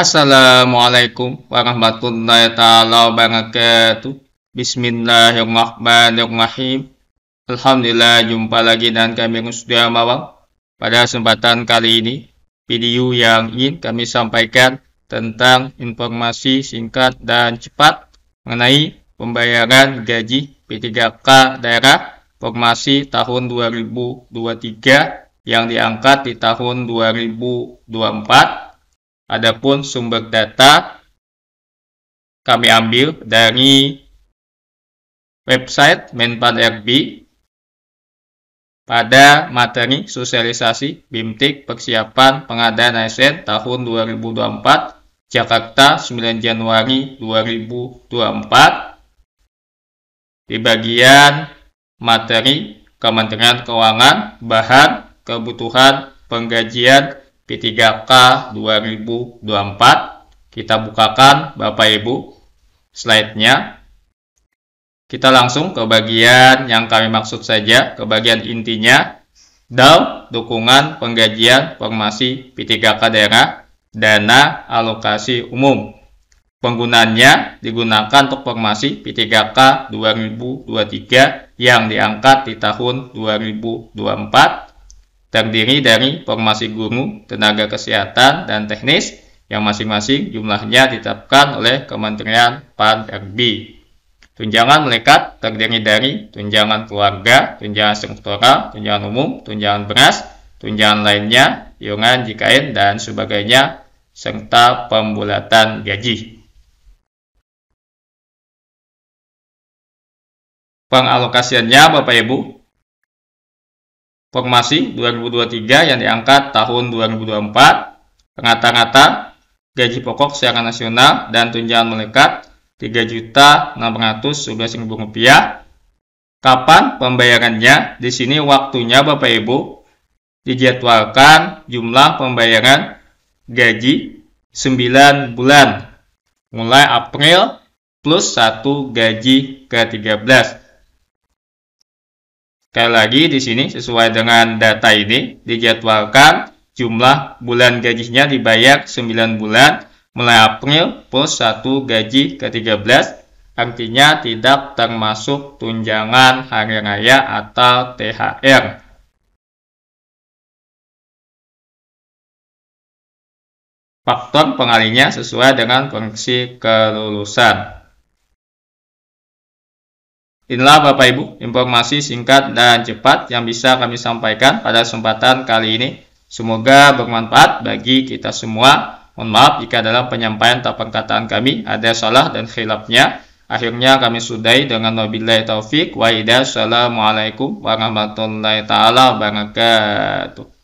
Assalamualaikum warahmatullahi taala wabarakatuh. Bismillahirrahmanirrahim. Alhamdulillah jumpa lagi dengan kami Ustaz Mawang. Pada kesempatan kali ini, video yang ingin kami sampaikan tentang informasi singkat dan cepat mengenai pembayaran gaji P3K daerah formasi tahun 2023 yang diangkat di tahun 2024 Adapun sumber data kami ambil dari website Menpan RB pada materi sosialisasi BIMTIK persiapan pengadaan ASN tahun 2024 Jakarta 9 Januari 2024 di bagian materi Kementerian Keuangan bahan kebutuhan penggajian P3K 2024. Kita bukakan Bapak Ibu slide-nya. Kita langsung ke bagian yang kami maksud saja, ke bagian intinya. DAO, dukungan penggajian formasi P3K daerah, dana alokasi umum. penggunanya digunakan untuk formasi P3K 2023 yang diangkat di tahun 2024 terdiri dari formasi guru, tenaga kesehatan, dan teknis yang masing-masing jumlahnya ditetapkan oleh Kementerian PAN-RB. Tunjangan melekat terdiri dari tunjangan keluarga, tunjangan struktural, tunjangan umum, tunjangan beras, tunjangan lainnya, iungan JKN, dan sebagainya, serta pembulatan gaji. Pengalokasiannya Bapak Ibu formasi 2023 yang diangkat tahun 2024, pengata-ngata gaji pokok secara nasional dan tunjangan melekat Rp3.611.000. Kapan pembayarannya? Di sini waktunya Bapak Ibu dijadwalkan jumlah pembayaran gaji 9 bulan mulai April plus 1 gaji ke-13. Sekali lagi di sini sesuai dengan data ini dijadwalkan jumlah bulan gajinya dibayar 9 bulan mulai April plus 1 gaji ke-13 artinya tidak termasuk tunjangan hari raya atau THR. Faktor pengalinya sesuai dengan fungsi kelulusan. Inilah Bapak Ibu informasi singkat dan cepat yang bisa kami sampaikan pada kesempatan kali ini. Semoga bermanfaat bagi kita semua. Mohon maaf jika dalam penyampaian atau perkataan kami ada salah dan khilafnya. Akhirnya kami sudahi dengan wabillahi taufik wa hidayah. Assalamualaikum warahmatullahi taala wabarakatuh.